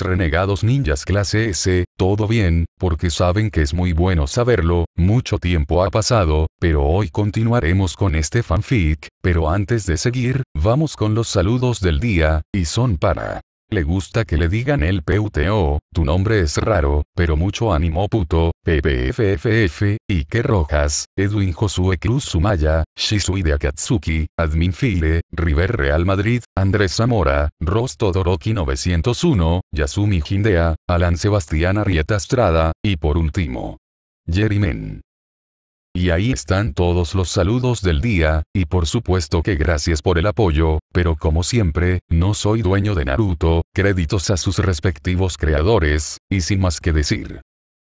renegados ninjas clase S, todo bien, porque saben que es muy bueno saberlo, mucho tiempo ha pasado, pero hoy continuaremos con este fanfic, pero antes de seguir, vamos con los saludos del día, y son para... Le gusta que le digan el PUTO, tu nombre es raro, pero mucho ánimo puto, y Ike Rojas, Edwin Josué Cruz Sumaya, de Akatsuki, Admin File, River Real Madrid, Andrés Zamora, Rosto Doroki 901, Yasumi Hindea, Alan Sebastián Arieta Estrada, y por último, Jerry y ahí están todos los saludos del día, y por supuesto que gracias por el apoyo, pero como siempre, no soy dueño de Naruto, créditos a sus respectivos creadores, y sin más que decir.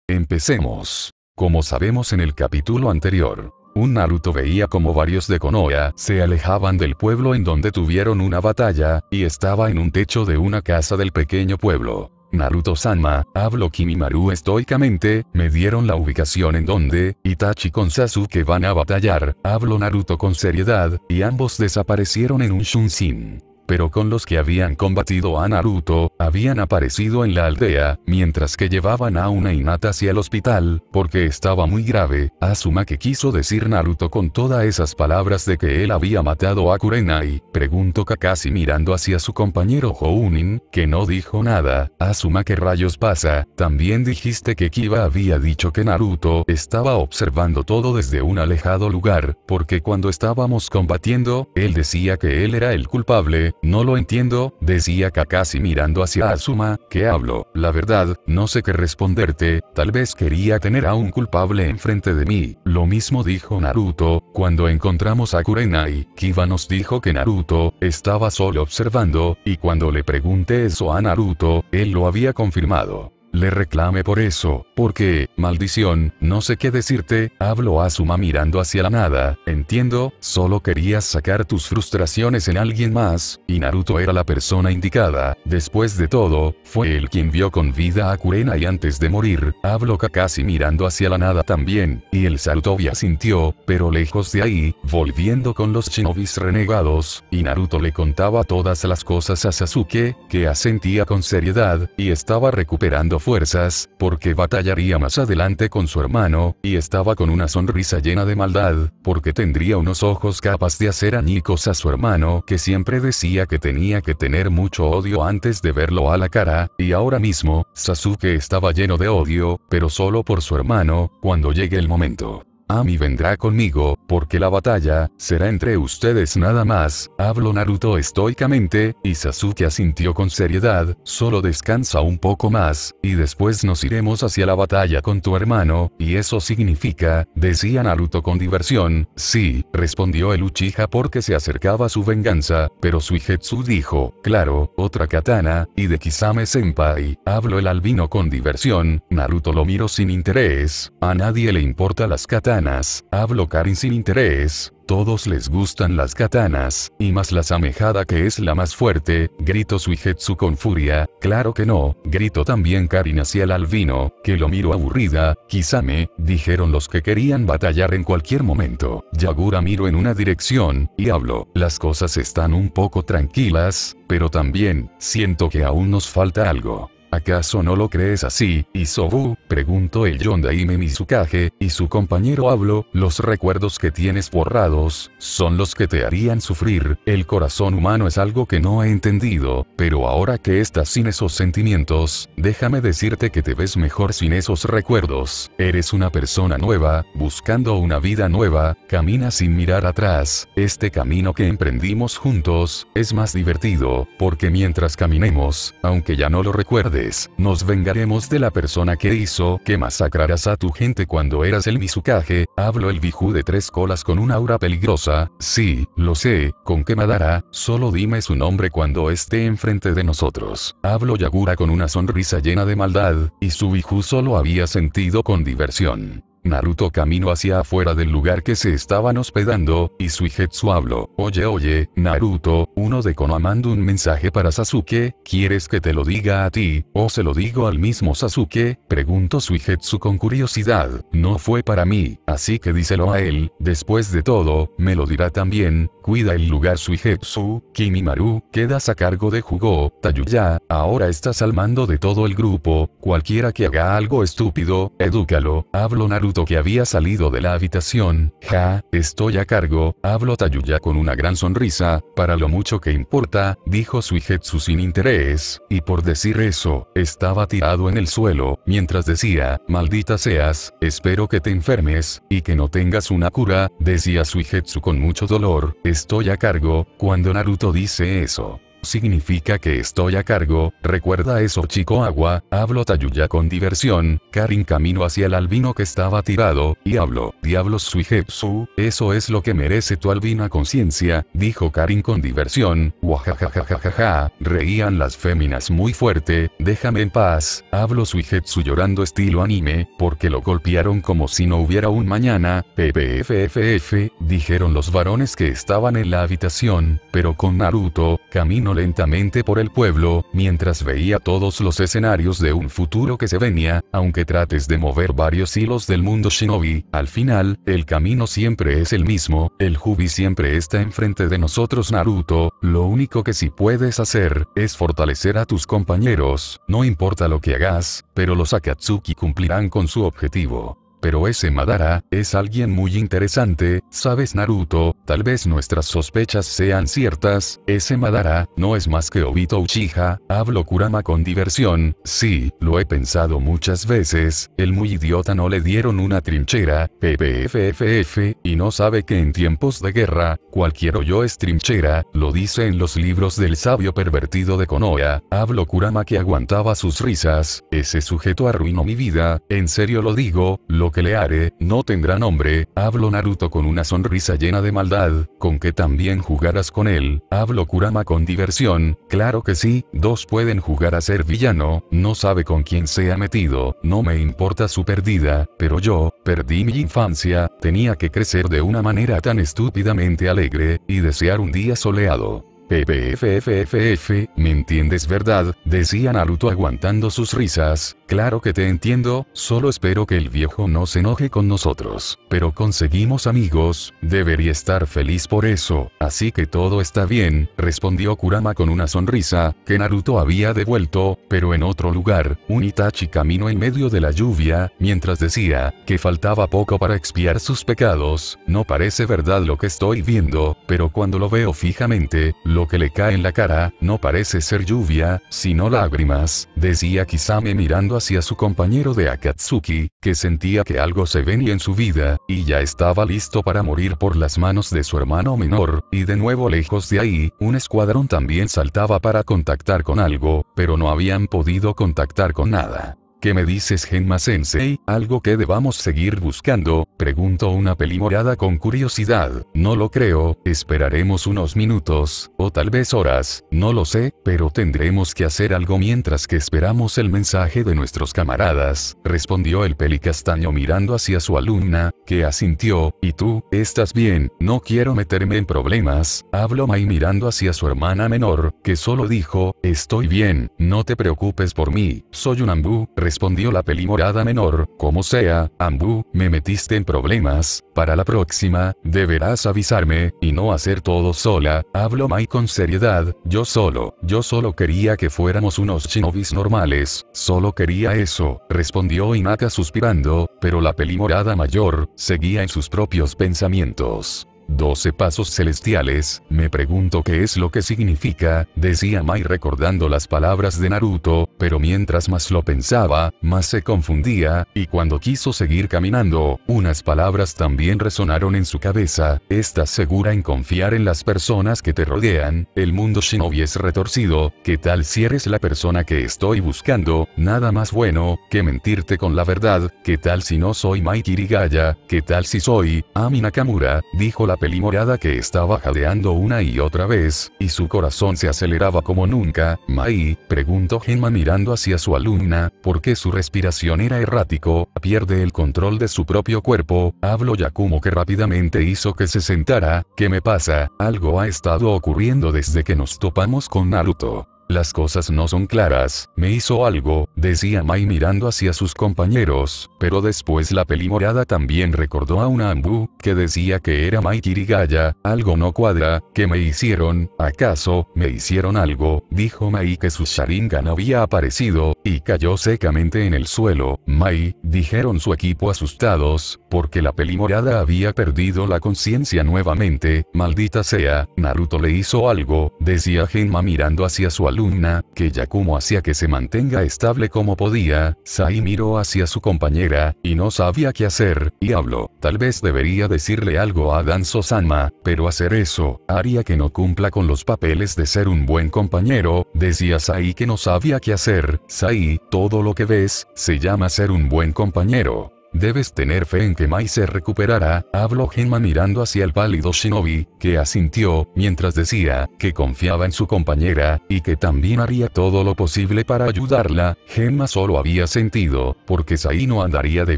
Empecemos. Como sabemos en el capítulo anterior, un Naruto veía como varios de Konoha se alejaban del pueblo en donde tuvieron una batalla, y estaba en un techo de una casa del pequeño pueblo. Naruto-sama, hablo Kimimaru estoicamente, me dieron la ubicación en donde, Itachi con Sasuke van a batallar, hablo Naruto con seriedad, y ambos desaparecieron en un Shunshin pero con los que habían combatido a Naruto, habían aparecido en la aldea, mientras que llevaban a una Hinata hacia el hospital, porque estaba muy grave, Asuma que quiso decir Naruto con todas esas palabras de que él había matado a Kurenai, preguntó Kakashi mirando hacia su compañero Hounin, que no dijo nada, Asuma que rayos pasa, también dijiste que Kiba había dicho que Naruto estaba observando todo desde un alejado lugar, porque cuando estábamos combatiendo, él decía que él era el culpable, no lo entiendo, decía Kakashi mirando hacia Asuma, que hablo, la verdad, no sé qué responderte, tal vez quería tener a un culpable enfrente de mí. Lo mismo dijo Naruto, cuando encontramos a Kurenai, Kiba nos dijo que Naruto, estaba solo observando, y cuando le pregunté eso a Naruto, él lo había confirmado le reclame por eso, porque, maldición, no sé qué decirte, habló Asuma mirando hacia la nada, entiendo, solo querías sacar tus frustraciones en alguien más, y Naruto era la persona indicada, después de todo, fue él quien vio con vida a Kurena y antes de morir, hablo Kakashi mirando hacia la nada también, y el saltovia sintió, pero lejos de ahí, volviendo con los shinobis renegados, y Naruto le contaba todas las cosas a Sasuke, que asentía con seriedad, y estaba recuperando fuerzas, porque batallaría más adelante con su hermano, y estaba con una sonrisa llena de maldad, porque tendría unos ojos capaces de hacer añicos a su hermano que siempre decía que tenía que tener mucho odio antes de verlo a la cara, y ahora mismo, Sasuke estaba lleno de odio, pero solo por su hermano, cuando llegue el momento. Ami vendrá conmigo, porque la batalla, será entre ustedes nada más, habló Naruto estoicamente, y Sasuke asintió con seriedad, solo descansa un poco más, y después nos iremos hacia la batalla con tu hermano, y eso significa, decía Naruto con diversión, sí, respondió el Uchiha porque se acercaba su venganza, pero Suijetsu dijo, claro, otra katana, y de Kisame Senpai, habló el albino con diversión, Naruto lo miro sin interés, a nadie le importa las katanas katanas, hablo Karin sin interés, todos les gustan las katanas, y más la samejada que es la más fuerte, grito Suijetsu con furia, claro que no, grito también Karin hacia el albino, que lo miro aburrida, quizá me, dijeron los que querían batallar en cualquier momento. Yagura miro en una dirección, y hablo, las cosas están un poco tranquilas, pero también, siento que aún nos falta algo. ¿Acaso no lo crees así, Isobu? Pregunto el Yondaime Mizukage, y su compañero hablo, los recuerdos que tienes borrados, son los que te harían sufrir, el corazón humano es algo que no he entendido, pero ahora que estás sin esos sentimientos, déjame decirte que te ves mejor sin esos recuerdos, eres una persona nueva, buscando una vida nueva, camina sin mirar atrás, este camino que emprendimos juntos, es más divertido, porque mientras caminemos, aunque ya no lo recuerdes, nos vengaremos de la persona que hizo que masacrarás a tu gente cuando eras el Mizukage, hablo el Biju de tres colas con una aura peligrosa, sí, lo sé, con qué madara, solo dime su nombre cuando esté enfrente de nosotros. Hablo Yagura con una sonrisa llena de maldad, y su Biju solo había sentido con diversión. Naruto camino hacia afuera del lugar que se estaban hospedando, y Suigetsu habló. Oye oye, Naruto, uno de Konoha manda un mensaje para Sasuke, ¿quieres que te lo diga a ti, o se lo digo al mismo Sasuke? Preguntó Suigetsu con curiosidad. No fue para mí, así que díselo a él, después de todo, me lo dirá también, cuida el lugar Suigetsu, Kimimaru, quedas a cargo de Jugo, Tayuya, ahora estás al mando de todo el grupo, cualquiera que haga algo estúpido, edúcalo, hablo Naruto que había salido de la habitación, ja, estoy a cargo, habló Tayuya con una gran sonrisa, para lo mucho que importa, dijo Suijetsu sin interés, y por decir eso, estaba tirado en el suelo, mientras decía, maldita seas, espero que te enfermes, y que no tengas una cura, decía Suijetsu con mucho dolor, estoy a cargo, cuando Naruto dice eso. Significa que estoy a cargo, recuerda eso chico agua, hablo tayuya con diversión, Karin camino hacia el albino que estaba tirado, y hablo, diablos suijetsu, eso es lo que merece tu albina conciencia, dijo Karin con diversión, wajajajajaja reían las féminas muy fuerte, déjame en paz, hablo suijetsu llorando estilo anime, porque lo golpearon como si no hubiera un mañana, ppfff, dijeron los varones que estaban en la habitación, pero con Naruto, camino lentamente por el pueblo, mientras veía todos los escenarios de un futuro que se venía, aunque trates de mover varios hilos del mundo shinobi, al final, el camino siempre es el mismo, el Jubi siempre está enfrente de nosotros Naruto, lo único que si puedes hacer, es fortalecer a tus compañeros, no importa lo que hagas, pero los Akatsuki cumplirán con su objetivo. Pero ese Madara, es alguien muy interesante, sabes Naruto, tal vez nuestras sospechas sean ciertas, ese Madara, no es más que Obito Uchiha, hablo Kurama con diversión, sí, lo he pensado muchas veces, el muy idiota no le dieron una trinchera, PPFFF, y no sabe que en tiempos de guerra, cualquier hoyo es trinchera, lo dice en los libros del sabio pervertido de Konoha, hablo Kurama que aguantaba sus risas, ese sujeto arruinó mi vida, en serio lo digo, lo que le haré, no tendrá nombre, hablo Naruto con una sonrisa llena de maldad, con que también jugarás con él, hablo Kurama con diversión, claro que sí, dos pueden jugar a ser villano, no sabe con quién se ha metido, no me importa su perdida, pero yo, perdí mi infancia, tenía que crecer de una manera tan estúpidamente alegre, y desear un día soleado. PPFFFF, ¿me entiendes verdad? Decía Naruto aguantando sus risas. Claro que te entiendo, solo espero que el viejo no se enoje con nosotros. Pero conseguimos amigos, debería estar feliz por eso, así que todo está bien, respondió Kurama con una sonrisa, que Naruto había devuelto, pero en otro lugar, un Itachi caminó en medio de la lluvia, mientras decía, que faltaba poco para expiar sus pecados, no parece verdad lo que estoy viendo, pero cuando lo veo fijamente, lo lo que le cae en la cara, no parece ser lluvia, sino lágrimas, decía Kisame mirando hacia su compañero de Akatsuki, que sentía que algo se venía en su vida, y ya estaba listo para morir por las manos de su hermano menor, y de nuevo lejos de ahí, un escuadrón también saltaba para contactar con algo, pero no habían podido contactar con nada. ¿Qué me dices Genma-sensei? ¿Algo que debamos seguir buscando? Preguntó una pelimorada con curiosidad. No lo creo, esperaremos unos minutos, o tal vez horas, no lo sé, pero tendremos que hacer algo mientras que esperamos el mensaje de nuestros camaradas, respondió el pelicastaño mirando hacia su alumna, que asintió, y tú, estás bien, no quiero meterme en problemas, habló Mai mirando hacia su hermana menor, que solo dijo, estoy bien, no te preocupes por mí, soy un ambú, respondió la pelimorada menor, como sea, Ambu, me metiste en problemas, para la próxima, deberás avisarme, y no hacer todo sola, hablo Mai con seriedad, yo solo, yo solo quería que fuéramos unos shinobis normales, solo quería eso, respondió Inaka suspirando, pero la pelimorada mayor, seguía en sus propios pensamientos. Doce pasos celestiales, me pregunto qué es lo que significa, decía Mai recordando las palabras de Naruto, pero mientras más lo pensaba, más se confundía, y cuando quiso seguir caminando, unas palabras también resonaron en su cabeza, estás segura en confiar en las personas que te rodean, el mundo shinobi es retorcido, ¿qué tal si eres la persona que estoy buscando? Nada más bueno, que mentirte con la verdad, ¿qué tal si no soy Mai Kirigaya? ¿Qué tal si soy, Ami Nakamura? Dijo la Pelimorada que estaba jadeando una y otra vez, y su corazón se aceleraba como nunca, Mai, preguntó Gemma mirando hacia su alumna, porque su respiración era errático, pierde el control de su propio cuerpo? Hablo Yakumo que rápidamente hizo que se sentara, ¿qué me pasa? Algo ha estado ocurriendo desde que nos topamos con Naruto. Las cosas no son claras, me hizo algo, decía Mai mirando hacia sus compañeros, pero después la pelimorada también recordó a una Ambu, que decía que era Mai Kirigaya, algo no cuadra, que me hicieron, acaso, me hicieron algo, dijo Mai que su Sharingan había aparecido, y cayó secamente en el suelo, Mai, dijeron su equipo asustados, porque la pelimorada había perdido la conciencia nuevamente, maldita sea, Naruto le hizo algo, decía Genma mirando hacia su alma. Luna, que Yakumo hacía que se mantenga estable como podía, Sai miró hacia su compañera, y no sabía qué hacer, y habló. Tal vez debería decirle algo a Danzo Sanma, pero hacer eso, haría que no cumpla con los papeles de ser un buen compañero, decía Sai que no sabía qué hacer, Sai, todo lo que ves, se llama ser un buen compañero. Debes tener fe en que Mai se recuperará, habló Genma mirando hacia el pálido shinobi, que asintió, mientras decía, que confiaba en su compañera, y que también haría todo lo posible para ayudarla, Genma solo había sentido, porque Sai no andaría de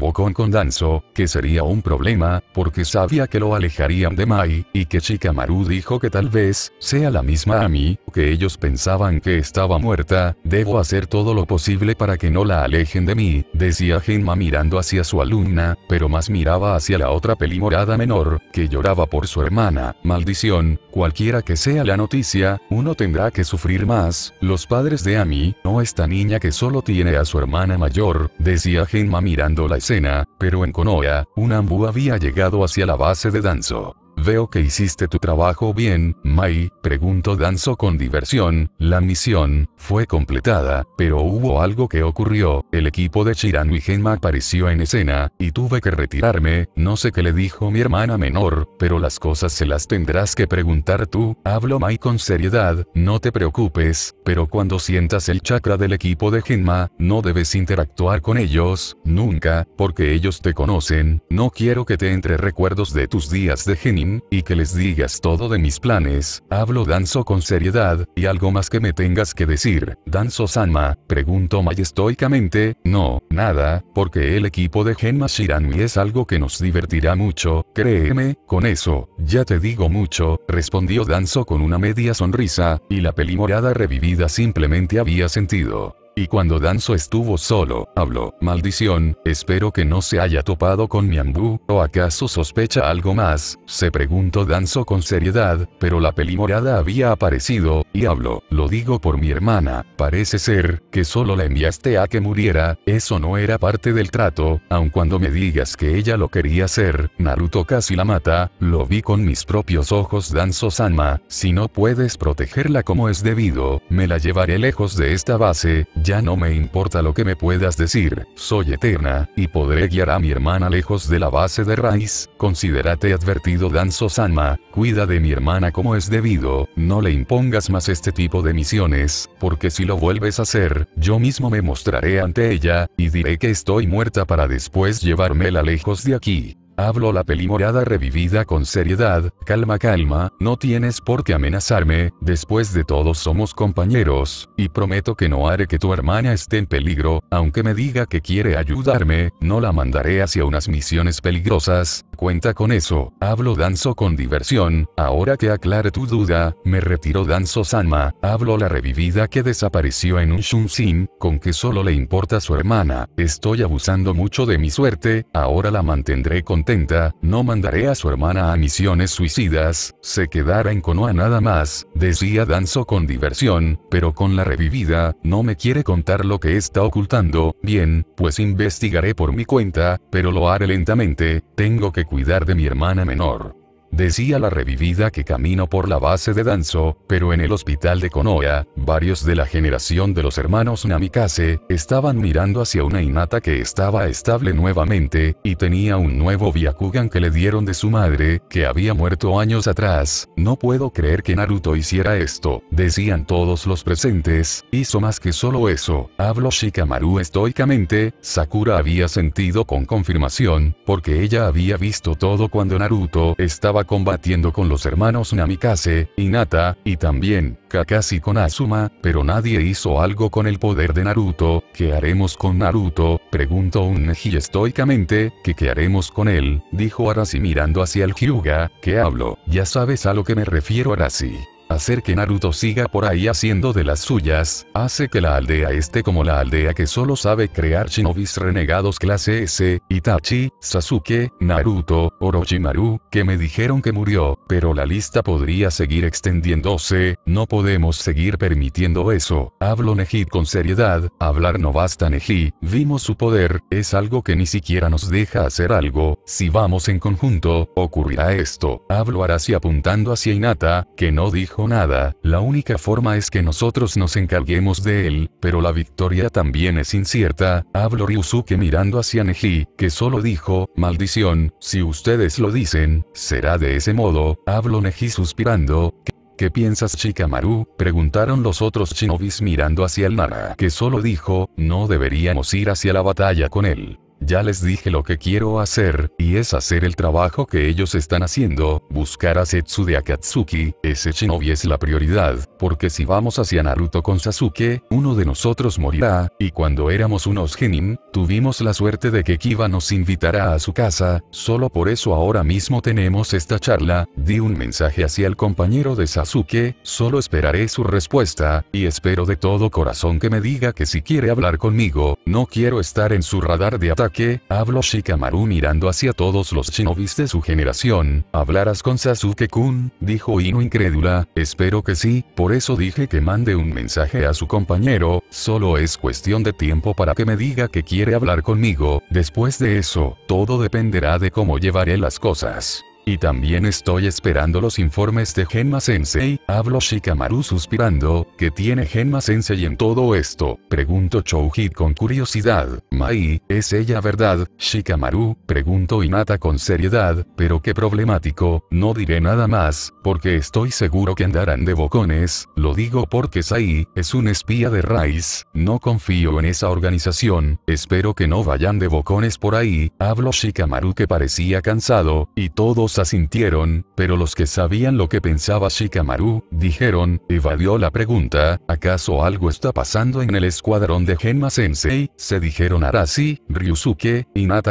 bocón con Danzo, que sería un problema, porque sabía que lo alejarían de Mai, y que Chikamaru dijo que tal vez, sea la misma Ami, que ellos pensaban que estaba muerta, debo hacer todo lo posible para que no la alejen de mí, decía Genma mirando hacia su alumna, pero más miraba hacia la otra pelimorada menor, que lloraba por su hermana, maldición, cualquiera que sea la noticia, uno tendrá que sufrir más, los padres de Ami, no esta niña que solo tiene a su hermana mayor, decía Genma mirando la escena, pero en Konoha, un ambú había llegado hacia la base de Danzo. Veo que hiciste tu trabajo bien, Mai, preguntó Danzo con diversión, la misión, fue completada, pero hubo algo que ocurrió, el equipo de Chirano y Genma apareció en escena, y tuve que retirarme, no sé qué le dijo mi hermana menor, pero las cosas se las tendrás que preguntar tú, hablo Mai con seriedad, no te preocupes, pero cuando sientas el chakra del equipo de Genma, no debes interactuar con ellos, nunca, porque ellos te conocen, no quiero que te entre recuerdos de tus días de Genma y que les digas todo de mis planes, hablo Danzo con seriedad, y algo más que me tengas que decir, Danzo-sama, Preguntó mayestoicamente, no, nada, porque el equipo de Genma Shiranui es algo que nos divertirá mucho, créeme, con eso, ya te digo mucho, respondió Danzo con una media sonrisa, y la peli morada revivida simplemente había sentido. Y cuando Danzo estuvo solo, habló, maldición, espero que no se haya topado con miambu. o acaso sospecha algo más, se preguntó Danzo con seriedad, pero la pelimorada había aparecido, y habló, lo digo por mi hermana, parece ser, que solo la enviaste a que muriera, eso no era parte del trato, aun cuando me digas que ella lo quería hacer, Naruto casi la mata, lo vi con mis propios ojos Danzo-sama, si no puedes protegerla como es debido, me la llevaré lejos de esta base, ya no me importa lo que me puedas decir, soy eterna, y podré guiar a mi hermana lejos de la base de raíz, considérate advertido Danzo Sanma, cuida de mi hermana como es debido, no le impongas más este tipo de misiones, porque si lo vuelves a hacer, yo mismo me mostraré ante ella, y diré que estoy muerta para después llevármela lejos de aquí. Hablo la peli morada revivida con seriedad, calma calma, no tienes por qué amenazarme, después de todo somos compañeros, y prometo que no haré que tu hermana esté en peligro, aunque me diga que quiere ayudarme, no la mandaré hacia unas misiones peligrosas, cuenta con eso, hablo danzo con diversión, ahora que aclare tu duda, me retiro danzo Sanma, hablo la revivida que desapareció en un Shunsin, con que solo le importa su hermana, estoy abusando mucho de mi suerte, ahora la mantendré contenta, no mandaré a su hermana a misiones suicidas, se quedará en Konoha nada más, decía danzo con diversión, pero con la revivida, no me quiere contar lo que está ocultando, bien, pues investigaré por mi cuenta, pero lo haré lentamente, tengo que cuidar de mi hermana menor. Decía la revivida que camino por la base de Danzo, pero en el hospital de Konoha, varios de la generación de los hermanos Namikaze, estaban mirando hacia una Inata que estaba estable nuevamente, y tenía un nuevo Byakugan que le dieron de su madre, que había muerto años atrás. No puedo creer que Naruto hiciera esto, decían todos los presentes, hizo más que solo eso, habló Shikamaru estoicamente, Sakura había sentido con confirmación, porque ella había visto todo cuando Naruto estaba combatiendo con los hermanos Namikaze, Inata, y también, Kakashi con Asuma, pero nadie hizo algo con el poder de Naruto, ¿qué haremos con Naruto? Preguntó un estoicamente, ¿qué qué haremos con él? Dijo Arashi mirando hacia el Hyuga, ¿qué hablo? Ya sabes a lo que me refiero Arashi. Hacer que Naruto siga por ahí haciendo de las suyas, hace que la aldea esté como la aldea que solo sabe crear shinobis renegados clase S, Itachi, Sasuke, Naruto, Orochimaru, que me dijeron que murió, pero la lista podría seguir extendiéndose, no podemos seguir permitiendo eso. Hablo Neji con seriedad, hablar no basta Neji, vimos su poder, es algo que ni siquiera nos deja hacer algo, si vamos en conjunto, ocurrirá esto. Hablo Arasi apuntando hacia Inata, que no dijo nada, la única forma es que nosotros nos encarguemos de él, pero la victoria también es incierta, habló Ryusuke mirando hacia Neji, que solo dijo, maldición, si ustedes lo dicen, será de ese modo, habló Neji suspirando, ¿Qué piensas Chikamaru? Preguntaron los otros shinobis mirando hacia el Nara, que solo dijo, no deberíamos ir hacia la batalla con él. Ya les dije lo que quiero hacer, y es hacer el trabajo que ellos están haciendo, buscar a Setsu de Akatsuki, ese shinobi es la prioridad, porque si vamos hacia Naruto con Sasuke, uno de nosotros morirá, y cuando éramos unos genin, tuvimos la suerte de que Kiba nos invitará a su casa, solo por eso ahora mismo tenemos esta charla, di un mensaje hacia el compañero de Sasuke, solo esperaré su respuesta, y espero de todo corazón que me diga que si quiere hablar conmigo, no quiero estar en su radar de ataque que, Habló Shikamaru mirando hacia todos los shinobis de su generación. ¿Hablarás con Sasuke-kun? Dijo Ino incrédula. Espero que sí, por eso dije que mande un mensaje a su compañero, solo es cuestión de tiempo para que me diga que quiere hablar conmigo. Después de eso, todo dependerá de cómo llevaré las cosas. Y también estoy esperando los informes de Genma Sensei, hablo Shikamaru suspirando, ¿qué tiene Genma Sensei en todo esto? Pregunto Chouhit con curiosidad, Mai, ¿es ella verdad? Shikamaru, pregunto Inata con seriedad, pero qué problemático, no diré nada más, porque estoy seguro que andarán de bocones, lo digo porque Sai, es un espía de raíz. no confío en esa organización, espero que no vayan de bocones por ahí, hablo Shikamaru que parecía cansado, y todos sintieron, pero los que sabían lo que pensaba Shikamaru, dijeron, evadió la pregunta, ¿acaso algo está pasando en el escuadrón de Genma Sensei? Se dijeron Arashi, Ryusuke,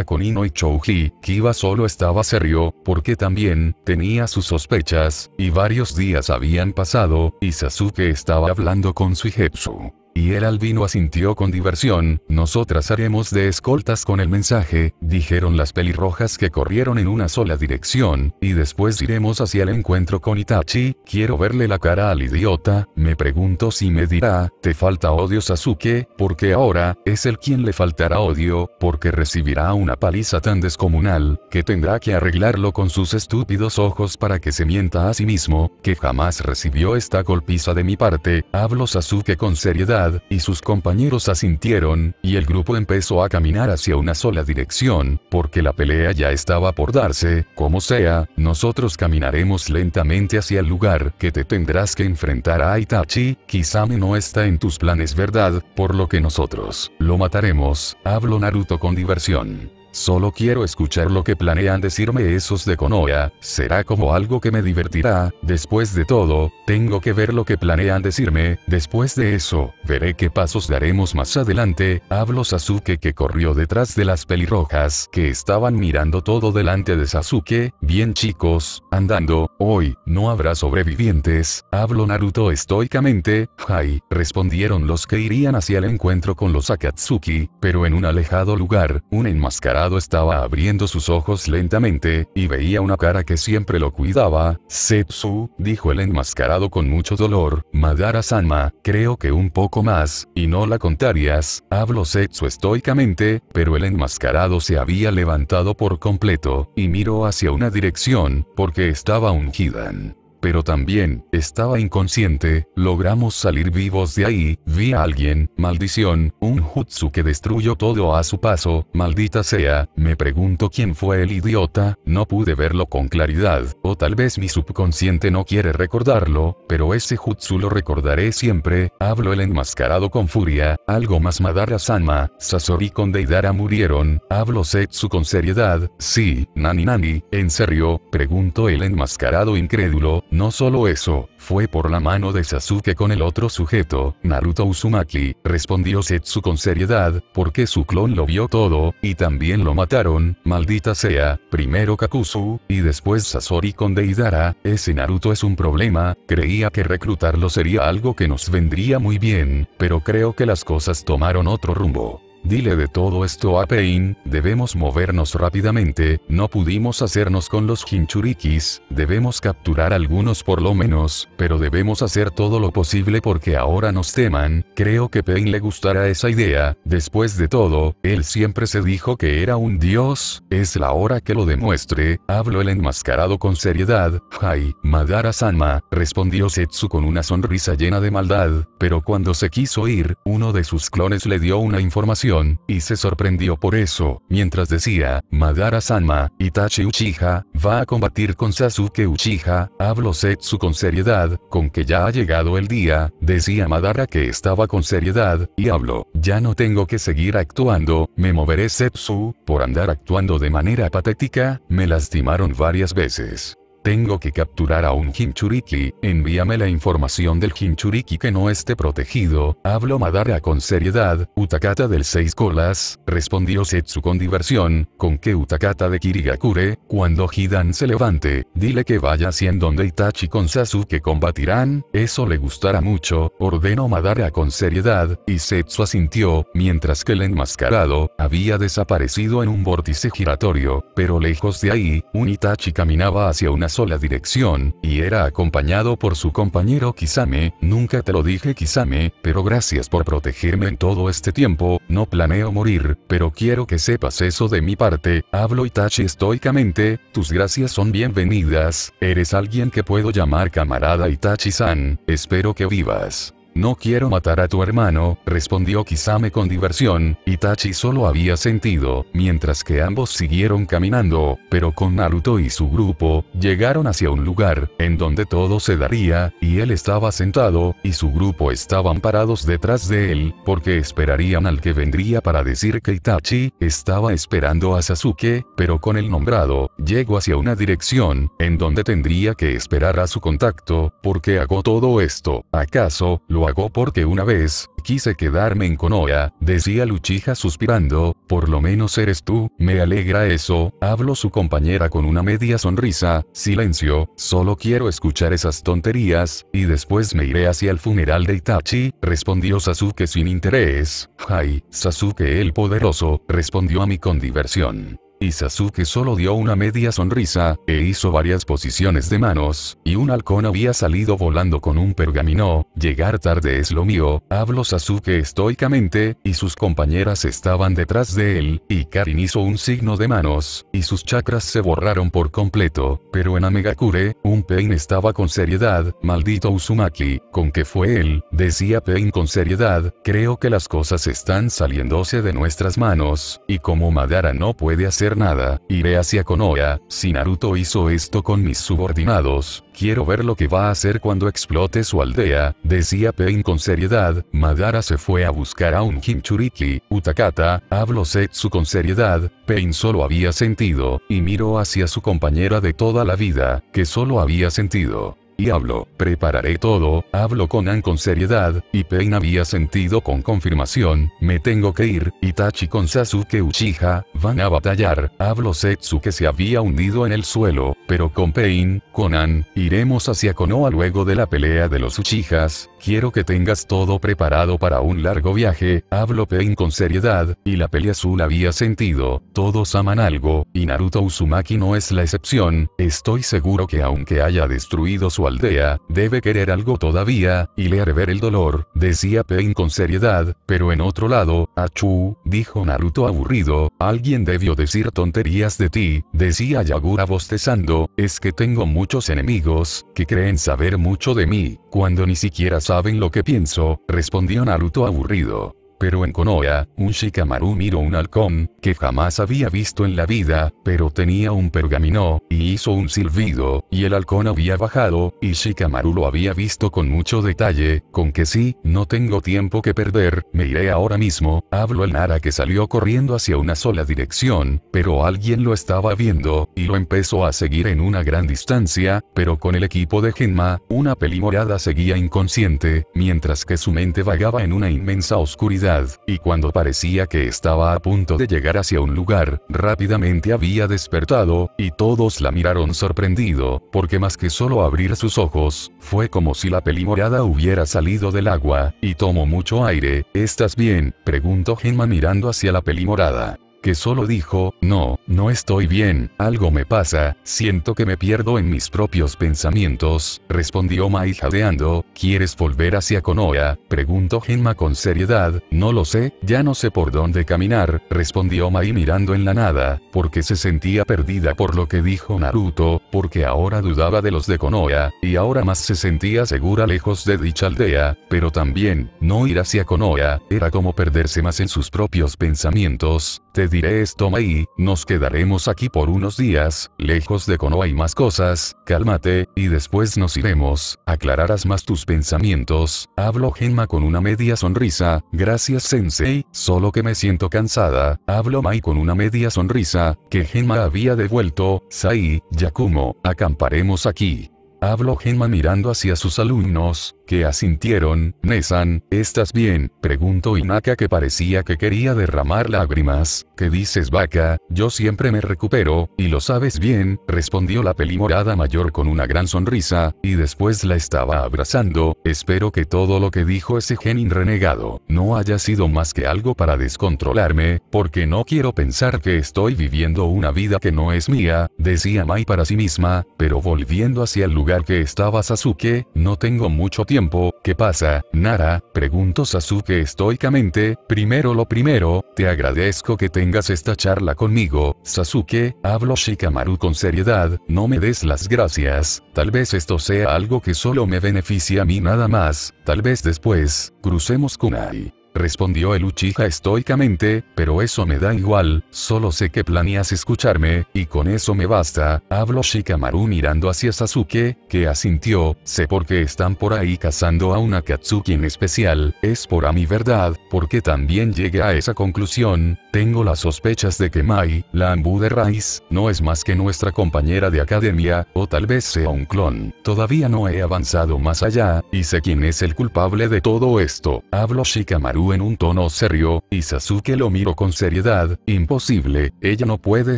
con Ino y Chouji, Kiba solo estaba serio, porque también, tenía sus sospechas, y varios días habían pasado, y Sasuke estaba hablando con Suihetsu. Y el albino asintió con diversión, nosotras haremos de escoltas con el mensaje, dijeron las pelirrojas que corrieron en una sola dirección, y después iremos hacia el encuentro con Itachi, quiero verle la cara al idiota, me pregunto si me dirá, te falta odio Sasuke, porque ahora, es el quien le faltará odio, porque recibirá una paliza tan descomunal, que tendrá que arreglarlo con sus estúpidos ojos para que se mienta a sí mismo, que jamás recibió esta golpiza de mi parte, hablo Sasuke con seriedad, y sus compañeros asintieron, y el grupo empezó a caminar hacia una sola dirección, porque la pelea ya estaba por darse, como sea, nosotros caminaremos lentamente hacia el lugar que te tendrás que enfrentar a Itachi, Kisame no está en tus planes verdad, por lo que nosotros, lo mataremos, hablo Naruto con diversión. Solo quiero escuchar lo que planean decirme esos de Konoha, será como algo que me divertirá, después de todo, tengo que ver lo que planean decirme, después de eso, veré qué pasos daremos más adelante, hablo Sasuke que corrió detrás de las pelirrojas que estaban mirando todo delante de Sasuke, bien chicos, andando, hoy, no habrá sobrevivientes, hablo Naruto estoicamente, Hai, respondieron los que irían hacia el encuentro con los Akatsuki, pero en un alejado lugar, un enmascarado estaba abriendo sus ojos lentamente, y veía una cara que siempre lo cuidaba. Setsu, dijo el enmascarado con mucho dolor, Madara-sama, creo que un poco más, y no la contarías. Hablo Setsu estoicamente, pero el enmascarado se había levantado por completo, y miró hacia una dirección, porque estaba un Hidan pero también, estaba inconsciente, logramos salir vivos de ahí, vi a alguien, maldición, un jutsu que destruyó todo a su paso, maldita sea, me pregunto quién fue el idiota, no pude verlo con claridad, o tal vez mi subconsciente no quiere recordarlo, pero ese jutsu lo recordaré siempre, hablo el enmascarado con furia, algo más Madara-sama, Sasori con Deidara murieron, hablo Setsu con seriedad, sí, nani nani, en serio, pregunto el enmascarado incrédulo, no solo eso, fue por la mano de Sasuke con el otro sujeto, Naruto Uzumaki, respondió Setsu con seriedad, porque su clon lo vio todo, y también lo mataron, maldita sea, primero Kakuzu, y después Sasori con Deidara, ese Naruto es un problema, creía que reclutarlo sería algo que nos vendría muy bien, pero creo que las cosas tomaron otro rumbo. Dile de todo esto a Pain, debemos movernos rápidamente, no pudimos hacernos con los Hinchurikis, debemos capturar algunos por lo menos, pero debemos hacer todo lo posible porque ahora nos teman, creo que Pain le gustará esa idea, después de todo, él siempre se dijo que era un dios, es la hora que lo demuestre, habló el enmascarado con seriedad, Hai, Madara-sama, respondió Setsu con una sonrisa llena de maldad, pero cuando se quiso ir, uno de sus clones le dio una información y se sorprendió por eso, mientras decía, Madara-sama, Itachi Uchiha, va a combatir con Sasuke Uchiha, hablo Setsu con seriedad, con que ya ha llegado el día, decía Madara que estaba con seriedad, y hablo, ya no tengo que seguir actuando, me moveré Setsu, por andar actuando de manera patética, me lastimaron varias veces. Tengo que capturar a un Hinchuriki, envíame la información del Hinchuriki que no esté protegido, habló Madara con seriedad, Utakata del seis colas, respondió Setsu con diversión, con que Utakata de Kirigakure, cuando Hidan se levante, dile que vaya siendo donde Itachi con Sasuke combatirán, eso le gustará mucho, ordenó Madara con seriedad, y Setsu asintió, mientras que el enmascarado, había desaparecido en un vórtice giratorio, pero lejos de ahí, un Itachi caminaba hacia una la dirección, y era acompañado por su compañero Kisame, nunca te lo dije Kisame, pero gracias por protegerme en todo este tiempo, no planeo morir, pero quiero que sepas eso de mi parte, hablo Itachi estoicamente, tus gracias son bienvenidas, eres alguien que puedo llamar camarada Itachi-san, espero que vivas. No quiero matar a tu hermano, respondió Kisame con diversión, Itachi solo había sentido, mientras que ambos siguieron caminando, pero con Naruto y su grupo, llegaron hacia un lugar, en donde todo se daría, y él estaba sentado, y su grupo estaban parados detrás de él, porque esperarían al que vendría para decir que Itachi, estaba esperando a Sasuke, pero con el nombrado, llegó hacia una dirección, en donde tendría que esperar a su contacto, porque hago todo esto, ¿acaso, lo porque una vez, quise quedarme en Konoha, decía Luchija suspirando, por lo menos eres tú, me alegra eso, habló su compañera con una media sonrisa, silencio, solo quiero escuchar esas tonterías, y después me iré hacia el funeral de Itachi, respondió Sasuke sin interés, Jai, Sasuke el poderoso, respondió a mí con diversión. Y Sasuke solo dio una media sonrisa, e hizo varias posiciones de manos, y un halcón había salido volando con un pergamino, llegar tarde es lo mío, habló Sasuke estoicamente, y sus compañeras estaban detrás de él, y Karin hizo un signo de manos, y sus chakras se borraron por completo, pero en Amegakure, un Pain estaba con seriedad, maldito Uzumaki, con que fue él, decía Pain con seriedad, creo que las cosas están saliéndose de nuestras manos, y como Madara no puede hacer nada, iré hacia Konoha, si Naruto hizo esto con mis subordinados, quiero ver lo que va a hacer cuando explote su aldea, decía Pain con seriedad, Madara se fue a buscar a un Hinchuriki, Utakata, habló Setsu con seriedad, Pain solo había sentido, y miró hacia su compañera de toda la vida, que solo había sentido y hablo, prepararé todo, hablo con Ann con seriedad, y Pain había sentido con confirmación, me tengo que ir, Itachi con Sasuke Uchiha, van a batallar, hablo Setsu que se había hundido en el suelo, pero con Pain, Conan iremos hacia Konoha luego de la pelea de los Uchihas, quiero que tengas todo preparado para un largo viaje, hablo Pain con seriedad, y la pelea azul había sentido, todos aman algo, y Naruto Uzumaki no es la excepción, estoy seguro que aunque haya destruido su aldea, debe querer algo todavía, y le haré ver el dolor, decía Pain con seriedad, pero en otro lado, Achu, dijo Naruto aburrido, alguien debió decir tonterías de ti, decía Yagura bostezando, es que tengo muchos enemigos, que creen saber mucho de mí, cuando ni siquiera saben lo que pienso, respondió Naruto aburrido pero en Konoha, un Shikamaru miró un halcón, que jamás había visto en la vida, pero tenía un pergamino, y hizo un silbido, y el halcón había bajado, y Shikamaru lo había visto con mucho detalle, con que sí, no tengo tiempo que perder, me iré ahora mismo, hablo el Nara que salió corriendo hacia una sola dirección, pero alguien lo estaba viendo, y lo empezó a seguir en una gran distancia, pero con el equipo de Genma, una pelimorada seguía inconsciente, mientras que su mente vagaba en una inmensa oscuridad y cuando parecía que estaba a punto de llegar hacia un lugar, rápidamente había despertado, y todos la miraron sorprendido, porque más que solo abrir sus ojos, fue como si la peli morada hubiera salido del agua, y tomó mucho aire, ¿estás bien? preguntó Gemma mirando hacia la pelimorada que solo dijo, no, no estoy bien, algo me pasa, siento que me pierdo en mis propios pensamientos, respondió Mai jadeando, ¿quieres volver hacia Konoha? preguntó Genma con seriedad, no lo sé, ya no sé por dónde caminar, respondió Mai mirando en la nada, porque se sentía perdida por lo que dijo Naruto, porque ahora dudaba de los de Konoha, y ahora más se sentía segura lejos de dicha aldea, pero también, no ir hacia Konoha, era como perderse más en sus propios pensamientos, te diré esto Mai, nos quedaremos aquí por unos días, lejos de Konoha hay más cosas, cálmate, y después nos iremos, aclararás más tus pensamientos, hablo Genma con una media sonrisa, gracias sensei, solo que me siento cansada, hablo Mai con una media sonrisa, que Genma había devuelto, Sai, Yakumo, acamparemos aquí. Habló Genma mirando hacia sus alumnos, que asintieron, Nesan, ¿estás bien? Preguntó Inaka que parecía que quería derramar lágrimas, ¿qué dices vaca? Yo siempre me recupero, y lo sabes bien, respondió la pelimorada mayor con una gran sonrisa, y después la estaba abrazando, espero que todo lo que dijo ese genin renegado, no haya sido más que algo para descontrolarme, porque no quiero pensar que estoy viviendo una vida que no es mía, decía Mai para sí misma, pero volviendo hacia el lugar que estaba Sasuke, no tengo mucho tiempo, ¿qué pasa, Nara? pregunto Sasuke estoicamente, primero lo primero, te agradezco que tengas esta charla conmigo, Sasuke, hablo Shikamaru con seriedad, no me des las gracias, tal vez esto sea algo que solo me beneficia a mí nada más, tal vez después, crucemos Kunai. Respondió el Uchiha estoicamente, pero eso me da igual, solo sé que planeas escucharme, y con eso me basta, habló Shikamaru mirando hacia Sasuke, que asintió, sé por qué están por ahí cazando a una Katsuki en especial, es por a mi verdad, porque también llegué a esa conclusión, tengo las sospechas de que Mai, la Ambu de Rice, no es más que nuestra compañera de academia, o tal vez sea un clon, todavía no he avanzado más allá, y sé quién es el culpable de todo esto, hablo Shikamaru en un tono serio, y Sasuke lo miró con seriedad, imposible, ella no puede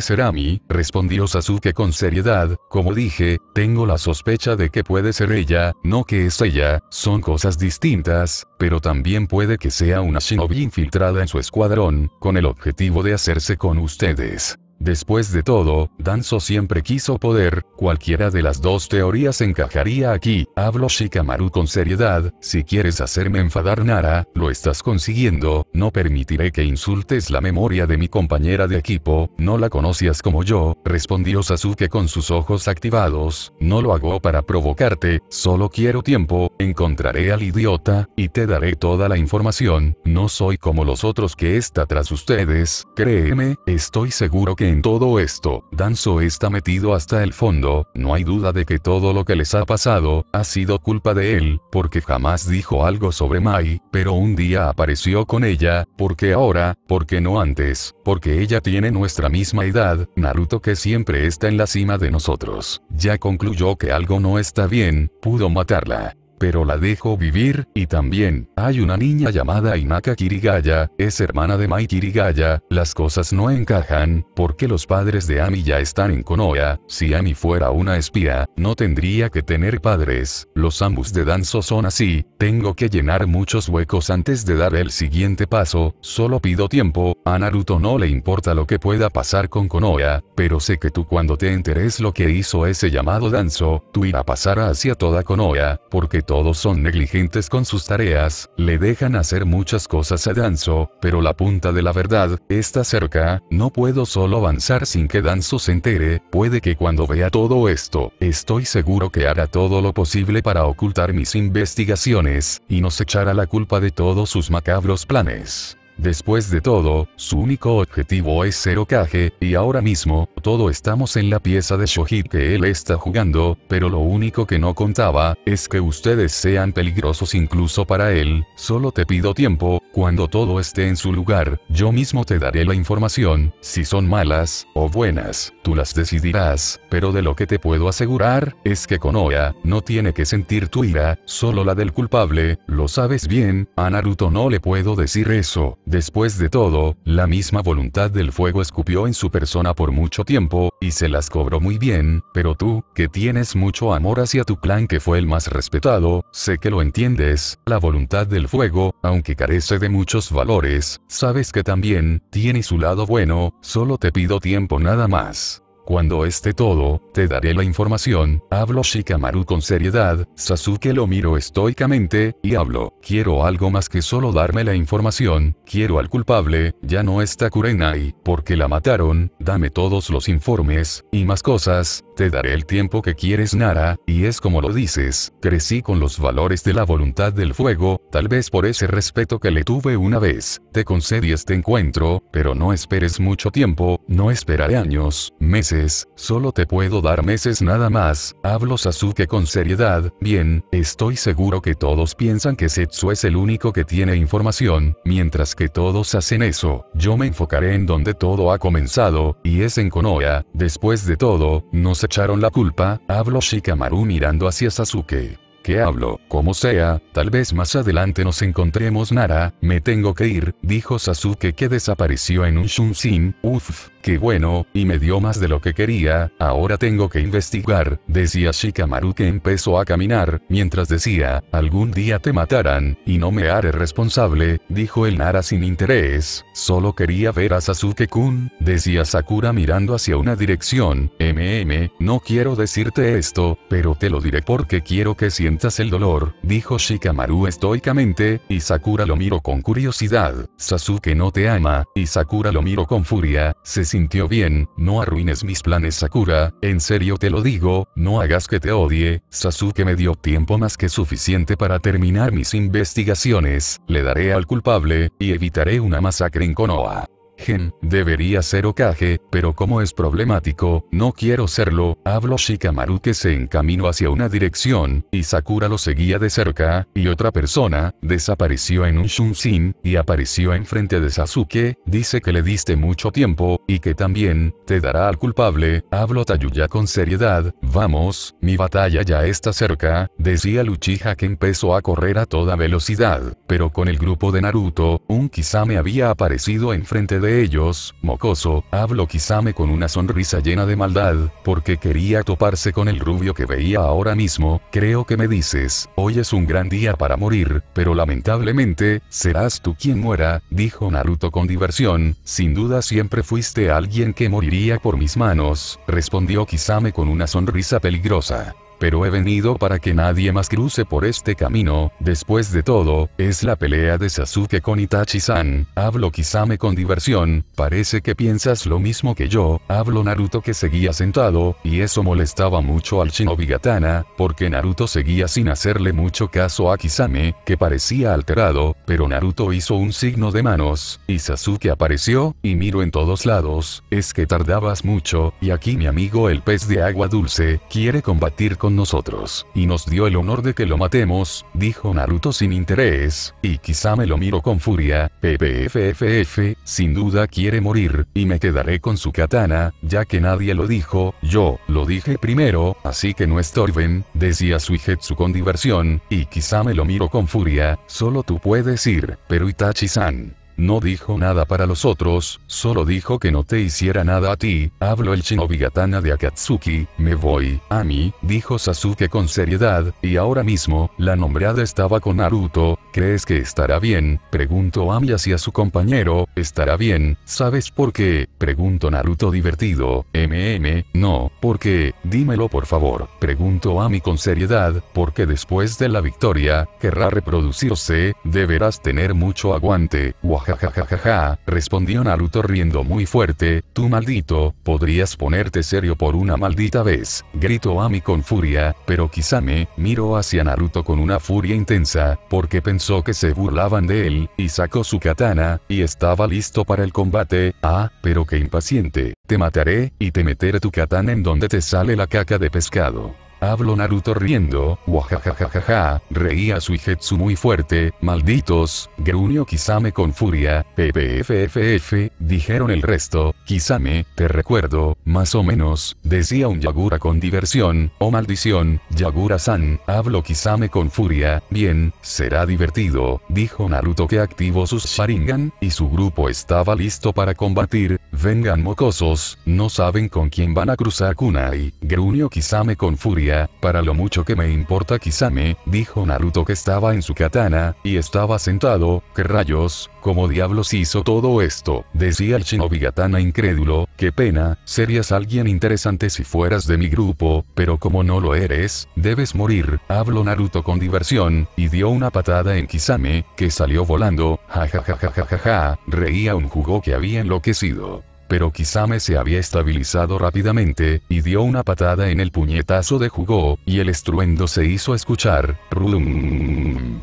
ser Ami, respondió Sasuke con seriedad, como dije, tengo la sospecha de que puede ser ella, no que es ella, son cosas distintas, pero también puede que sea una shinobi infiltrada en su escuadrón, con el objetivo de hacerse con ustedes. Después de todo, Danzo siempre quiso poder, cualquiera de las dos teorías encajaría aquí, hablo Shikamaru con seriedad, si quieres hacerme enfadar Nara, lo estás consiguiendo, no permitiré que insultes la memoria de mi compañera de equipo, no la conocías como yo, respondió Sasuke con sus ojos activados, no lo hago para provocarte, solo quiero tiempo, encontraré al idiota, y te daré toda la información, no soy como los otros que está tras ustedes, créeme, estoy seguro que en todo esto, Danzo está metido hasta el fondo, no hay duda de que todo lo que les ha pasado, ha sido culpa de él, porque jamás dijo algo sobre Mai, pero un día apareció con ella, porque ahora, porque no antes, porque ella tiene nuestra misma edad, Naruto que siempre está en la cima de nosotros, ya concluyó que algo no está bien, pudo matarla pero la dejo vivir, y también, hay una niña llamada Inaka Kirigaya, es hermana de Mai Kirigaya, las cosas no encajan, porque los padres de Ami ya están en Konoha, si Ami fuera una espía, no tendría que tener padres, los ambos de Danzo son así, tengo que llenar muchos huecos antes de dar el siguiente paso, solo pido tiempo, a Naruto no le importa lo que pueda pasar con Konoha, pero sé que tú cuando te enteres lo que hizo ese llamado Danzo, tú irá pasar hacia toda Konoha, porque todos son negligentes con sus tareas, le dejan hacer muchas cosas a Danzo, pero la punta de la verdad, está cerca, no puedo solo avanzar sin que Danzo se entere, puede que cuando vea todo esto, estoy seguro que hará todo lo posible para ocultar mis investigaciones, y nos echará la culpa de todos sus macabros planes. Después de todo, su único objetivo es ser Okage, y ahora mismo, todo estamos en la pieza de Shoji que él está jugando, pero lo único que no contaba, es que ustedes sean peligrosos incluso para él, solo te pido tiempo, cuando todo esté en su lugar, yo mismo te daré la información, si son malas, o buenas, tú las decidirás, pero de lo que te puedo asegurar, es que Konoha, no tiene que sentir tu ira, solo la del culpable, lo sabes bien, a Naruto no le puedo decir eso, Después de todo, la misma voluntad del fuego escupió en su persona por mucho tiempo, y se las cobró muy bien, pero tú, que tienes mucho amor hacia tu clan que fue el más respetado, sé que lo entiendes, la voluntad del fuego, aunque carece de muchos valores, sabes que también, tiene su lado bueno, solo te pido tiempo nada más. Cuando esté todo, te daré la información, hablo Shikamaru con seriedad, Sasuke lo miro estoicamente, y hablo, quiero algo más que solo darme la información, quiero al culpable, ya no está Kurenai, porque la mataron, dame todos los informes, y más cosas, te daré el tiempo que quieres Nara, y es como lo dices, crecí con los valores de la voluntad del fuego, tal vez por ese respeto que le tuve una vez, te concedí este encuentro, pero no esperes mucho tiempo, no esperaré años, meses, solo te puedo dar meses nada más, hablo Sasuke con seriedad, bien, estoy seguro que todos piensan que Setsu es el único que tiene información, mientras que todos hacen eso, yo me enfocaré en donde todo ha comenzado, y es en Konoha, después de todo, nos echaron la culpa, hablo Shikamaru mirando hacia Sasuke que hablo, como sea, tal vez más adelante nos encontremos Nara, me tengo que ir, dijo Sasuke que desapareció en un Shunshin, uff, Qué bueno, y me dio más de lo que quería, ahora tengo que investigar, decía Shikamaru que empezó a caminar, mientras decía, algún día te matarán, y no me haré responsable, dijo el Nara sin interés, solo quería ver a Sasuke-kun, decía Sakura mirando hacia una dirección, MM, no quiero decirte esto, pero te lo diré porque quiero que sientas el dolor, dijo Shikamaru estoicamente, y Sakura lo miró con curiosidad, Sasuke no te ama, y Sakura lo miró con furia, se sintió bien, no arruines mis planes Sakura, en serio te lo digo, no hagas que te odie, Sasuke me dio tiempo más que suficiente para terminar mis investigaciones, le daré al culpable, y evitaré una masacre en Konoha. Gen, debería ser Okage, pero como es problemático, no quiero serlo, hablo Shikamaru que se encaminó hacia una dirección, y Sakura lo seguía de cerca, y otra persona, desapareció en un Shunshin, y apareció enfrente de Sasuke, dice que le diste mucho tiempo, y que también, te dará al culpable, hablo Tayuya con seriedad, vamos, mi batalla ya está cerca, decía Luchija que empezó a correr a toda velocidad, pero con el grupo de Naruto, un Kisame había aparecido enfrente de de ellos, mocoso, habló Kisame con una sonrisa llena de maldad, porque quería toparse con el rubio que veía ahora mismo, creo que me dices, hoy es un gran día para morir, pero lamentablemente, serás tú quien muera, dijo Naruto con diversión, sin duda siempre fuiste alguien que moriría por mis manos, respondió Kisame con una sonrisa peligrosa pero he venido para que nadie más cruce por este camino, después de todo, es la pelea de Sasuke con Itachi-san, hablo Kisame con diversión, parece que piensas lo mismo que yo, hablo Naruto que seguía sentado, y eso molestaba mucho al Shinobi Gatana, porque Naruto seguía sin hacerle mucho caso a Kisame, que parecía alterado, pero Naruto hizo un signo de manos, y Sasuke apareció, y miro en todos lados, es que tardabas mucho, y aquí mi amigo el pez de agua dulce, quiere combatir con nosotros, y nos dio el honor de que lo matemos, dijo Naruto sin interés, y quizá me lo miro con furia, PPFFF, sin duda quiere morir, y me quedaré con su katana, ya que nadie lo dijo, yo, lo dije primero, así que no estorben, decía Suijetsu con diversión, y quizá me lo miro con furia, solo tú puedes ir, pero Itachi-san, no dijo nada para los otros, solo dijo que no te hiciera nada a ti, hablo el shinobi de Akatsuki, me voy, a mí, dijo Sasuke con seriedad, y ahora mismo, la nombrada estaba con Naruto, ¿crees que estará bien? Preguntó Ami hacia su compañero, ¿estará bien? ¿Sabes por qué? Preguntó Naruto divertido, MM, no, ¿por qué? Dímelo por favor, preguntó Ami con seriedad, porque después de la victoria, querrá reproducirse, deberás tener mucho aguante, wow jajajajaja, respondió Naruto riendo muy fuerte, tú maldito, podrías ponerte serio por una maldita vez, gritó Ami con furia, pero Kisame, miró hacia Naruto con una furia intensa, porque pensó que se burlaban de él, y sacó su katana, y estaba listo para el combate, ah, pero qué impaciente, te mataré, y te meteré tu katana en donde te sale la caca de pescado. Hablo Naruto riendo, guajajajajaja, reía Suijetsu muy fuerte, malditos, gruñó Kisame con furia, ppfff, dijeron el resto, Kisame, te recuerdo, más o menos, decía un Yagura con diversión, oh maldición, Yagura-san, Hablo Kisame con furia, bien, será divertido, dijo Naruto que activó sus Sharingan, y su grupo estaba listo para combatir, vengan mocosos, no saben con quién van a cruzar Kunai, gruñó Kisame con furia, para lo mucho que me importa Kisame, dijo Naruto que estaba en su katana, y estaba sentado, ¿qué rayos? ¿Cómo diablos hizo todo esto? Decía el shinobi katana incrédulo, qué pena, serías alguien interesante si fueras de mi grupo, pero como no lo eres, debes morir, habló Naruto con diversión, y dio una patada en Kisame, que salió volando, jajajajajaja, reía un jugo que había enloquecido pero Kisame se había estabilizado rápidamente, y dio una patada en el puñetazo de Jugó, y el estruendo se hizo escuchar, rum.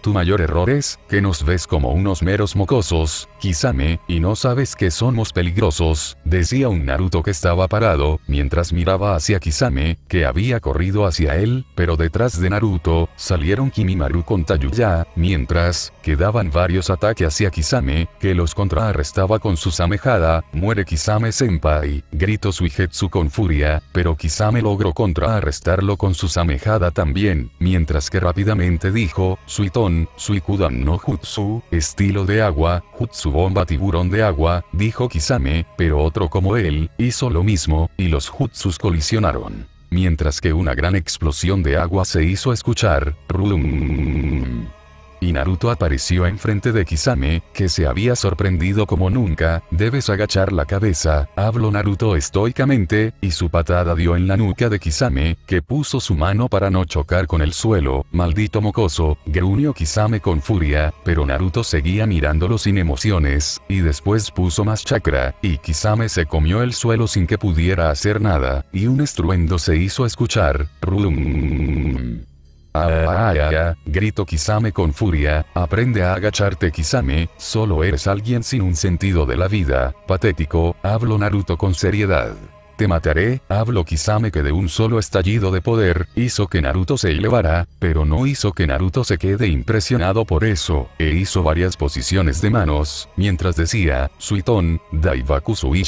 Tu mayor error es, que nos ves como unos meros mocosos, Kisame, y no sabes que somos peligrosos, decía un Naruto que estaba parado, mientras miraba hacia Kisame, que había corrido hacia él, pero detrás de Naruto, salieron Kimimaru con Tayuya, mientras, que daban varios ataques hacia Kisame, que los contraarrestaba con su samejada, muere Kisame senpai, gritó Suijetsu con furia, pero Kisame logró contraarrestarlo con su samejada también, mientras que rápidamente dijo, Suitón. Suikudan no Jutsu, estilo de agua, Jutsu bomba tiburón de agua, dijo Kisame, pero otro como él, hizo lo mismo, y los Jutsus colisionaron. Mientras que una gran explosión de agua se hizo escuchar, rum. Y Naruto apareció enfrente de Kisame, que se había sorprendido como nunca, debes agachar la cabeza, habló Naruto estoicamente, y su patada dio en la nuca de Kisame, que puso su mano para no chocar con el suelo, maldito mocoso, gruñó Kisame con furia, pero Naruto seguía mirándolo sin emociones, y después puso más chakra, y Kisame se comió el suelo sin que pudiera hacer nada, y un estruendo se hizo escuchar, rum. Ah, ah, Kisame con furia, aprende a agacharte Kisame, solo eres alguien sin un sentido de la vida, patético, Hablo Naruto con seriedad te mataré, hablo Kisame que de un solo estallido de poder, hizo que Naruto se elevara, pero no hizo que Naruto se quede impresionado por eso, e hizo varias posiciones de manos, mientras decía, suiton, Daibaku y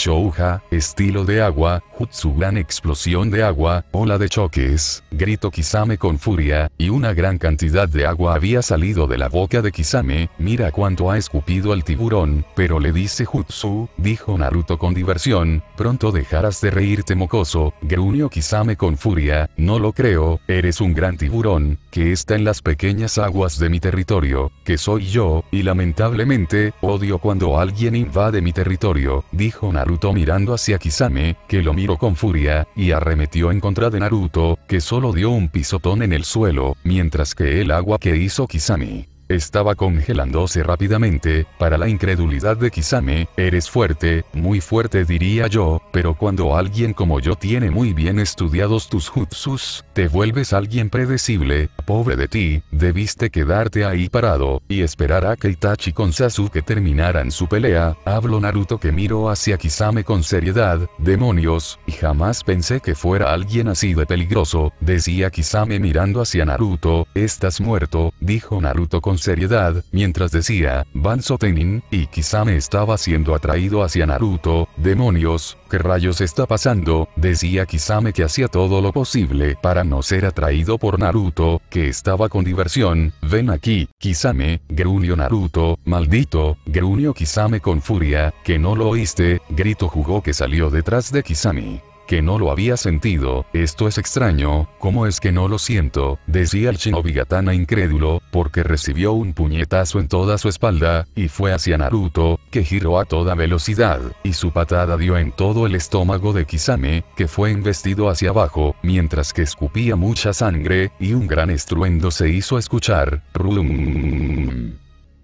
estilo de agua, Jutsu gran explosión de agua, ola de choques, grito Kisame con furia, y una gran cantidad de agua había salido de la boca de Kisame, mira cuánto ha escupido al tiburón, pero le dice Jutsu, dijo Naruto con diversión, pronto dejarás de irte mocoso, gruñó Kisame con furia, no lo creo, eres un gran tiburón, que está en las pequeñas aguas de mi territorio, que soy yo, y lamentablemente, odio cuando alguien invade mi territorio, dijo Naruto mirando hacia Kisame, que lo miró con furia, y arremetió en contra de Naruto, que solo dio un pisotón en el suelo, mientras que el agua que hizo Kisame estaba congelándose rápidamente, para la incredulidad de Kisame, eres fuerte, muy fuerte diría yo, pero cuando alguien como yo tiene muy bien estudiados tus jutsus, te vuelves alguien predecible, pobre de ti, debiste quedarte ahí parado, y esperar a que con Sasuke terminaran su pelea, hablo Naruto que miró hacia Kisame con seriedad, demonios, y jamás pensé que fuera alguien así de peligroso, decía Kisame mirando hacia Naruto, estás muerto, dijo Naruto con seriedad, mientras decía, Banzo Tenin, y quizá estaba siendo atraído hacia Naruto, demonios, ¿qué rayos está pasando? Decía Kisame que hacía todo lo posible para no ser atraído por Naruto, que estaba con diversión, ven aquí, Kisame, gruñó Naruto, maldito, gruñó Kisame con furia, que no lo oíste, grito jugó que salió detrás de Kisame que no lo había sentido, esto es extraño, ¿cómo es que no lo siento? Decía el shinobi Gatana incrédulo, porque recibió un puñetazo en toda su espalda, y fue hacia Naruto, que giró a toda velocidad, y su patada dio en todo el estómago de Kisame, que fue embestido hacia abajo, mientras que escupía mucha sangre, y un gran estruendo se hizo escuchar. Rum.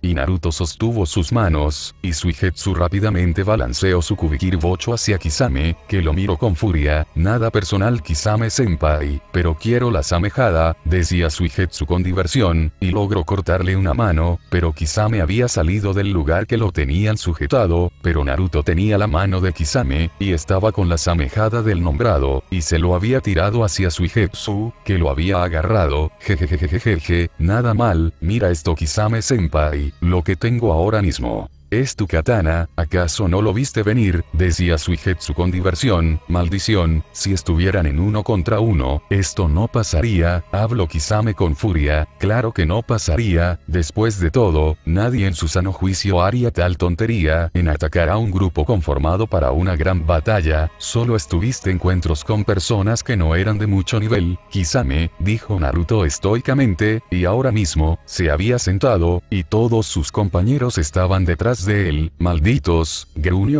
Y Naruto sostuvo sus manos, y Suigetsu rápidamente balanceó su Kubikir Bocho hacia Kisame, que lo miró con furia, nada personal Kisame-senpai, pero quiero la samejada, decía Suigetsu con diversión, y logró cortarle una mano, pero Kisame había salido del lugar que lo tenían sujetado, pero Naruto tenía la mano de Kisame, y estaba con la samejada del nombrado, y se lo había tirado hacia Suigetsu, que lo había agarrado, jejejejejeje, nada mal, mira esto Kisame-senpai lo que tengo ahora mismo. ¿Es tu katana? ¿Acaso no lo viste venir? Decía Suijetsu con diversión, maldición, si estuvieran en uno contra uno, esto no pasaría, hablo Kisame con furia, claro que no pasaría, después de todo, nadie en su sano juicio haría tal tontería en atacar a un grupo conformado para una gran batalla, solo estuviste encuentros con personas que no eran de mucho nivel, Kisame, dijo Naruto estoicamente, y ahora mismo, se había sentado, y todos sus compañeros estaban detrás de él, malditos,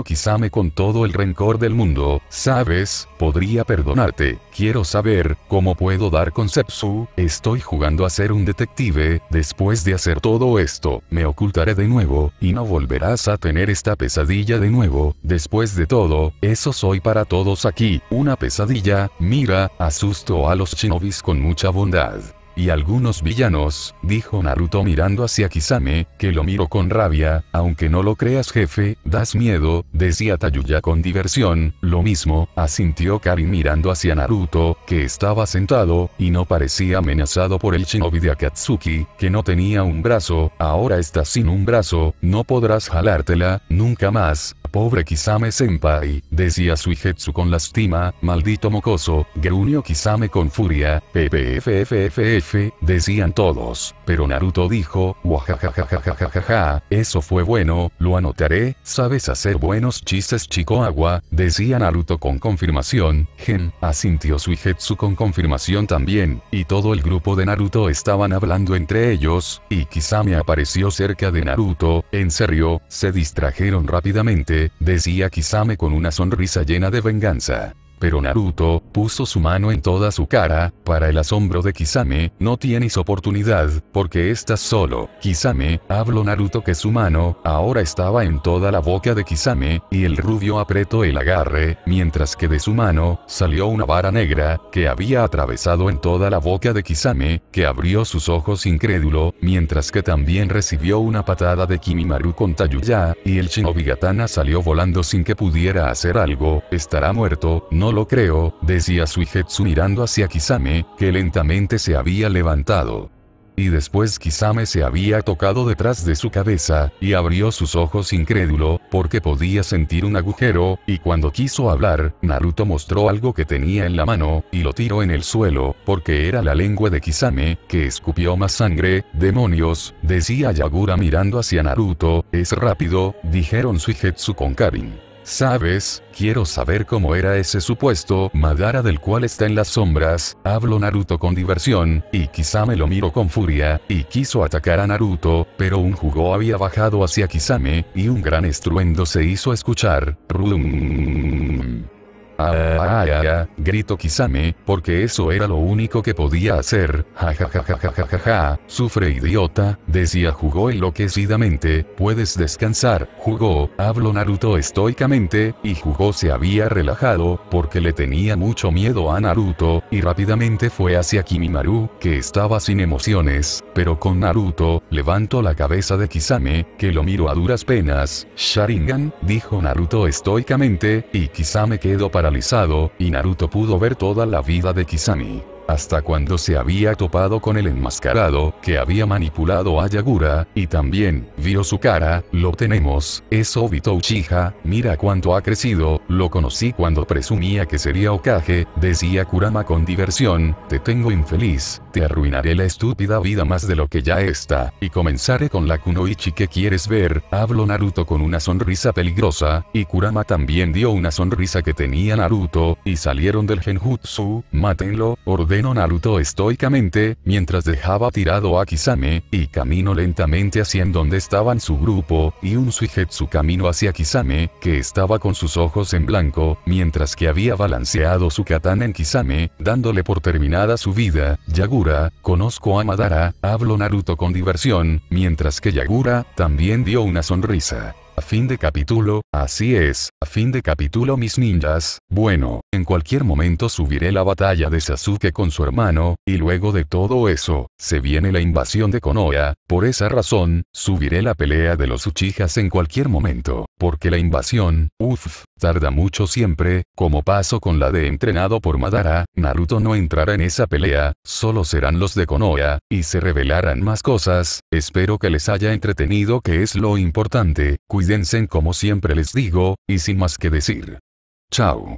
Quizá me con todo el rencor del mundo, sabes, podría perdonarte, quiero saber, ¿cómo puedo dar con Sepsu? Estoy jugando a ser un detective, después de hacer todo esto, me ocultaré de nuevo, y no volverás a tener esta pesadilla de nuevo, después de todo, eso soy para todos aquí, una pesadilla, mira, asusto a los shinobis con mucha bondad y algunos villanos, dijo Naruto mirando hacia Kisame, que lo miró con rabia, aunque no lo creas jefe, das miedo, decía Tayuya con diversión, lo mismo, asintió Karin mirando hacia Naruto, que estaba sentado, y no parecía amenazado por el shinobi de Akatsuki, que no tenía un brazo, ahora está sin un brazo, no podrás jalártela, nunca más, pobre Kisame-senpai, decía Suijetsu con lástima, maldito mocoso, gruñó Kisame con furia, ppfffff, decían todos, pero Naruto dijo, jajajajajajaja, eso fue bueno, lo anotaré, sabes hacer buenos chistes chico agua, decía Naruto con confirmación, gen, asintió Suijetsu con confirmación también, y todo el grupo de Naruto estaban hablando entre ellos, y Kisame apareció cerca de Naruto, en serio, se distrajeron rápidamente, decía Kisame con una sonrisa llena de venganza. Pero Naruto, puso su mano en toda su cara, para el asombro de Kisame, no tienes oportunidad, porque estás solo. Kisame, habló Naruto que su mano, ahora estaba en toda la boca de Kisame, y el rubio apretó el agarre, mientras que de su mano, salió una vara negra, que había atravesado en toda la boca de Kisame, que abrió sus ojos incrédulo, mientras que también recibió una patada de Kimimaru con Tayuya, y el Shinobi Gatana salió volando sin que pudiera hacer algo, estará muerto, no no lo creo, decía Suijetsu mirando hacia Kisame, que lentamente se había levantado. Y después Kisame se había tocado detrás de su cabeza, y abrió sus ojos incrédulo, porque podía sentir un agujero, y cuando quiso hablar, Naruto mostró algo que tenía en la mano, y lo tiró en el suelo, porque era la lengua de Kisame, que escupió más sangre, demonios, decía Yagura mirando hacia Naruto, es rápido, dijeron Suijetsu con Karin. ¿Sabes? Quiero saber cómo era ese supuesto Madara del cual está en las sombras, hablo Naruto con diversión, y Kisame lo miró con furia, y quiso atacar a Naruto, pero un jugo había bajado hacia Kisame, y un gran estruendo se hizo escuchar. Ah, ah, ah, ah, ah, ah gritó Kisame, porque eso era lo único que podía hacer, ja ja ja ja ja ja ja sufre idiota, decía jugó enloquecidamente, puedes descansar, jugó, habló Naruto estoicamente, y jugó se había relajado, porque le tenía mucho miedo a Naruto, y rápidamente fue hacia Kimimaru, que estaba sin emociones, pero con Naruto, levantó la cabeza de Kisame, que lo miró a duras penas, Sharingan, dijo Naruto estoicamente, y Kisame quedó para y Naruto pudo ver toda la vida de Kisame hasta cuando se había topado con el enmascarado, que había manipulado a Yagura, y también, vio su cara, lo tenemos, es Obito Uchiha, mira cuánto ha crecido, lo conocí cuando presumía que sería Okage, decía Kurama con diversión, te tengo infeliz, te arruinaré la estúpida vida más de lo que ya está, y comenzaré con la Kunoichi que quieres ver, habló Naruto con una sonrisa peligrosa, y Kurama también dio una sonrisa que tenía Naruto, y salieron del genjutsu, mátenlo, ordenen Naruto estoicamente, mientras dejaba tirado a Kisame, y caminó lentamente hacia donde estaban su grupo, y un suijetsu camino hacia Kisame, que estaba con sus ojos en blanco, mientras que había balanceado su katana en Kisame, dándole por terminada su vida, Yagura, conozco a Madara, hablo Naruto con diversión, mientras que Yagura, también dio una sonrisa. A Fin de capítulo, así es, a fin de capítulo mis ninjas, bueno, en cualquier momento subiré la batalla de Sasuke con su hermano, y luego de todo eso, se viene la invasión de Konoha, por esa razón, subiré la pelea de los Uchijas en cualquier momento, porque la invasión, uff, tarda mucho siempre, como paso con la de entrenado por Madara, Naruto no entrará en esa pelea, solo serán los de Konoha, y se revelarán más cosas, espero que les haya entretenido que es lo importante, cuidado Cuídense como siempre les digo, y sin más que decir. Chao.